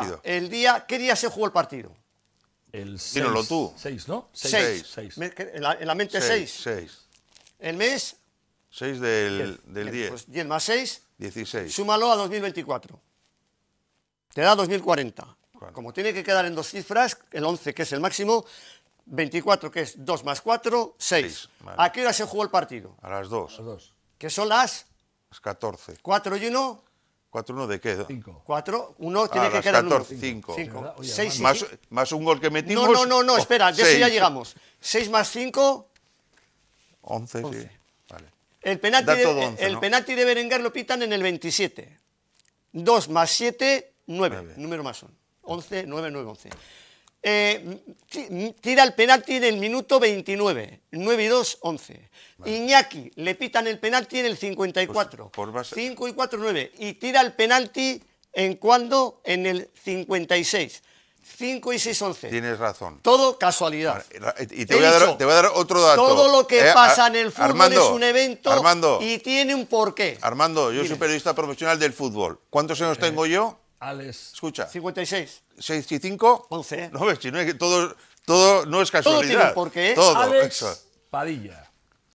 Mira, el día, ¿Qué día se jugó el partido? El 6. tú. 6, ¿no? 6. En, la, mente 6. 6. ¿El mes? 6 del 10. pues 10 más 6. 16. Súmalo a 2024. Te da 2040. Como tiene que quedar en dos cifras, el 11, que es el máximo, 24, que es 2 más 4, 6. ¿A qué hora se jugó el partido? A las 2. A las 2. ¿Qué son las... Las 14. 4 y 1. ¿4-1 de qué? 5. 4, 1 tiene ah, que quedar 14, 5. 5. 6, más, más un gol que metimos. No, no, no, no espera, de eso ya llegamos. 6 más 5. 11, sí. Vale. El, penalti de, 11, el penalti de Berenguer lo pitan en el 27. 2 más 7, 9. Número más 1. 11, 9, 9, 11. Eh, mm, tira el penalti en el minuto 29, 9 y 2, 11. Iñaki le pitan el penalti en el 54, 5 y 4, 9. Pues, y tira el penalti en cuando, en el 56. 5 y 6, 11. Tienes razón. Todo casualidad. Eh, y te voy, a dar, otro dato. Todo lo que eh, pasa en el fútbol es un evento y tiene un porqué. Armando, yo soy periodista profesional del fútbol. ¿Cuántos años tengo yo? Alex. Escucha. 56. 65. 11. No ves, que, todo, todo no es casualidad. Todo tiene Alex Padilla.